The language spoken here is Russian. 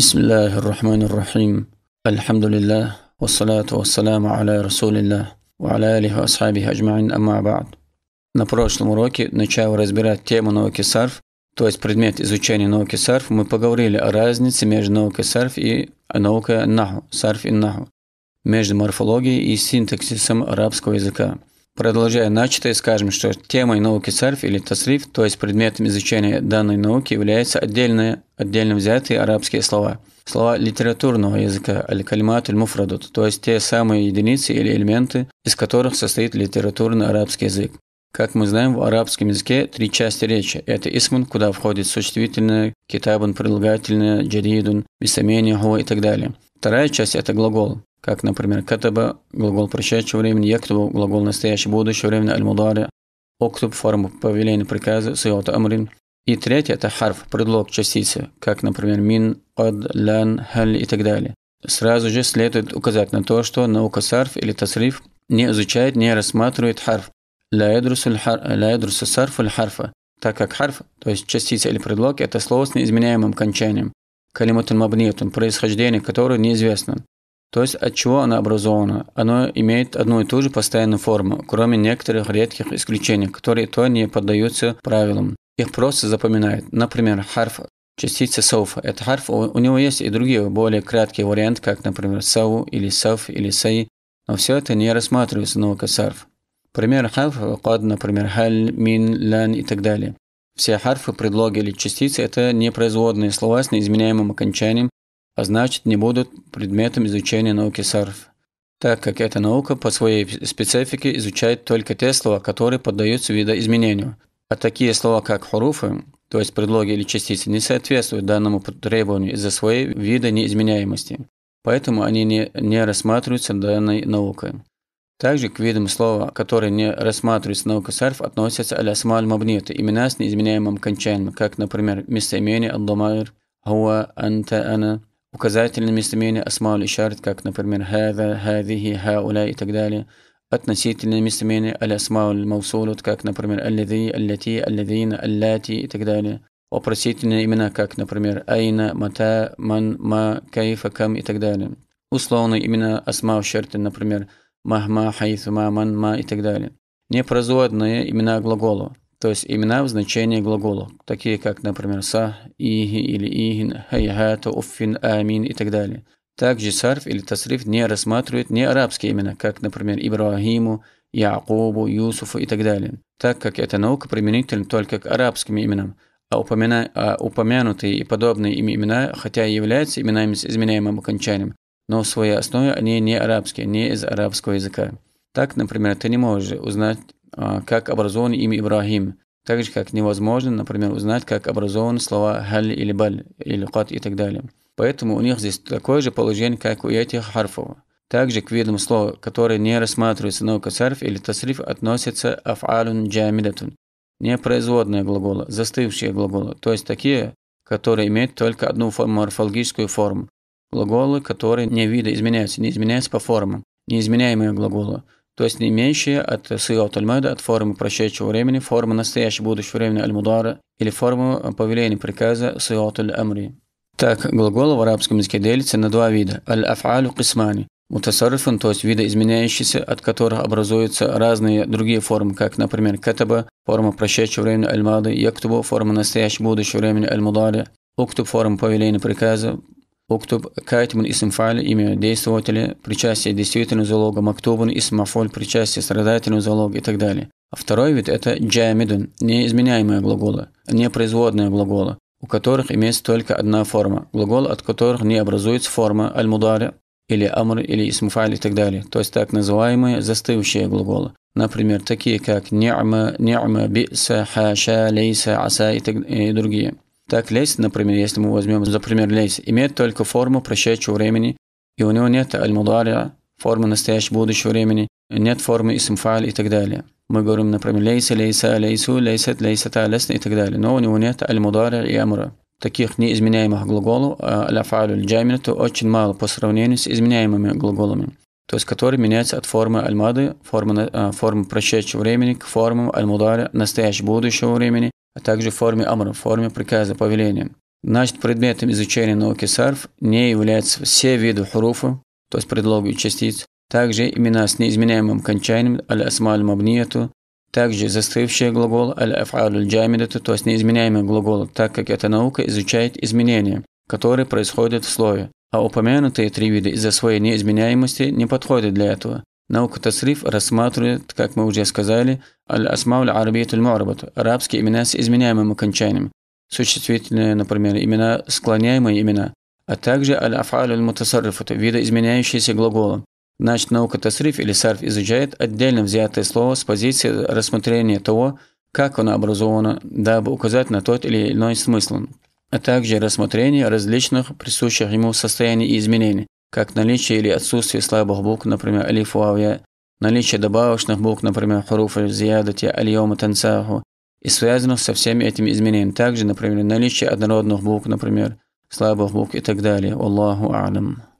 بسم الله الرحمن الرحيم الحمد لله والصلاة والسلام على رسول الله وعلى آله وأصحابه أجمعين أما بعد На прошлом уроке, начав разбирать тему науки сарф, то есть предмет изучения науки сарф, мы поговорили о разнице между наукой сарф и наукой наху, сарф и наху, между морфологией и синтаксисом арабского языка – Продолжая начатое, скажем, что темой науки сарф или тасриф, то есть предметом изучения данной науки, являются отдельные, отдельно взятые арабские слова. Слова литературного языка аль-калимат аль-муфрадут, то есть те самые единицы или элементы, из которых состоит литературный арабский язык. Как мы знаем, в арабском языке три части речи. Это исмун, куда входит существительное, китабун, прилагательное, джаридун, местоимение, хуа и так далее. Вторая часть – это глагол как, например, «катаба» – глагол прощающего времени, «яктубу» – глагол настоящего будущего времени, «аль-мудари», «октуб» – форма повеления приказа, «сиота амрин». И третье – это харф, предлог частицы, как, например, «мин», «кад», «лан», «халь» и так далее. Сразу же следует указать на то, что наука сарф или тасриф не изучает, не рассматривает харф. «Ла ядрусу сарф харфа», так как харф, то есть частица или предлог, это слово с неизменяемым кончанием, калимутун мабниятун, происхождение которого неизвестно. То есть от чего она образована? Оно имеет одну и ту же постоянную форму, кроме некоторых редких исключений, которые то не поддаются правилам. Их просто запоминают. Например, харф частица сауфа. Это харф, у него есть и другие более краткие варианты, как, например, сау или сав или сай, но все это не рассматривается наука сарф. Пример харф, кад, например, халь, мин, лан и так далее. Все харфы, предлоги или частицы – это непроизводные слова с неизменяемым окончанием, а значит не будут предметом изучения науки САРФ, так как эта наука по своей специфике изучает только те слова, которые поддаются видоизменению, а такие слова, как хуруфы, то есть предлоги или частицы, не соответствуют данному требованию из-за своей вида неизменяемости, поэтому они не, не рассматриваются данной наукой. Также к видам слова, которые не рассматриваются наукой сарф, относятся алясмаль асмаль имена с неизменяемым кончанием, как, например, местоимение «Алламайр», «Хуа», «Анта», «Ана», указательными местоимения асмауль ишарит, как, например, хада, хадихи, хауля и так далее. Относительные местоимения аль асмауль маусулут, как, например, аллади, аллати, алладина, аллати и так далее. Вопросительные имена, как, например, айна, мата, ман, ма, кайфа, кам и так далее. Условные имена асмау шарты, например, махма, хайфума, ман, ма и так далее. Непроизводные имена глаголов то есть имена в значении глагола, такие как, например, са, иги или игин, хаягату, уффин, амин и так далее. Также сарф или тасриф не рассматривает не арабские имена, как, например, Ибрагиму, Якубу, Юсуфу и так далее, так как эта наука применительна только к арабским именам, а, упомяна... а упомянутые и подобные им имена, хотя и являются именами с изменяемым окончанием, но в своей основе они не арабские, не из арабского языка. Так, например, ты не можешь узнать а, как образован имя Ибрахим. Так же, как невозможно, например, узнать, как образованы слова «халь» или «баль» или «кат» и так далее. Поэтому у них здесь такое же положение, как у этих харфов. Также к видам слов, которые не рассматриваются наука сарф или тасриф, относятся аф'алун джамидатун, непроизводные глаголы, застывшие глаголы, то есть такие, которые имеют только одну морфологическую форму. Глаголы, которые не видоизменяются, не изменяются по формам, неизменяемые глаголы то есть не имеющие от сыга Тальмайда от формы прошедшего времени, формы настоящего будущего времени аль-мудара или формы э, повеления приказа сыга амри Так, глаголы в арабском языке делятся на два вида – аль-аф'алю кисмани – мутасаррифан, то есть виды изменяющиеся, от которых образуются разные другие формы, как, например, катаба – форма прошедшего времени аль-мады, яктубу – форма настоящего будущего времени аль-мудара, уктуб – форма повеления приказа, Уктуб кайтман исм файл имя действователя, причастие действительного залога, мактобан исм мафоль, причастие страдательного залога и так далее. А второй вид – это джамидун, неизменяемые глаголы, непроизводные глаголы, у которых имеется только одна форма, глагол, от которых не образуется форма аль-мудари, или амр, или исмуфаль и так далее, то есть так называемые застывшие глаголы. Например, такие как ни'ма, ни'ма, би'са, хаша, лейса, аса и, так, и другие. Так лезь, например, если мы возьмем за пример лезь, имеет только форму прошедшего времени, и у него нет аль-мударя, формы настоящего будущего времени, нет формы исмфаль и так далее. Мы говорим, например, лейса, лейса, лейсу, лейсет, лейсата, лесна и так далее. Но у него нет аль-мударя и амра. Таких неизменяемых глаголов, а, аль-афалю, аль очень мало по сравнению с изменяемыми глаголами, то есть которые меняются от формы аль-мады, формы, а, формы прошедшего времени, к формам аль-мударя, настоящего будущего времени, а также в форме амра, в форме приказа, повеления. Значит, предметом изучения науки сарф не являются все виды хуруфа, то есть предлоги и частиц, также имена с неизменяемым кончанием аль-асма аль-мабнияту, также застывшие глагол аль-аф'аль аль-джамидату, то есть неизменяемый глагол, так как эта наука изучает изменения, которые происходят в слове, а упомянутые три вида из-за своей неизменяемости не подходят для этого. Наука Тасриф рассматривает, как мы уже сказали, аль-асмауль арабиятуль муарабат – арабские имена с изменяемым окончанием, существительные, например, имена, склоняемые имена, а также аль-афалюль мутасаррифат – видоизменяющиеся глаголом. Значит, наука Тасриф или Сарф изучает отдельно взятое слово с позиции рассмотрения того, как оно образовано, дабы указать на тот или иной смысл, а также рассмотрение различных присущих ему состояний и изменений, как наличие или отсутствие слабых букв, например, алиф вавья, наличие добавочных букв, например, хуруф зиядати, аль-йома тансаху, и связано со всеми этими изменениями. Также, например, наличие однородных букв, например, слабых букв и так далее. Аллаху алям.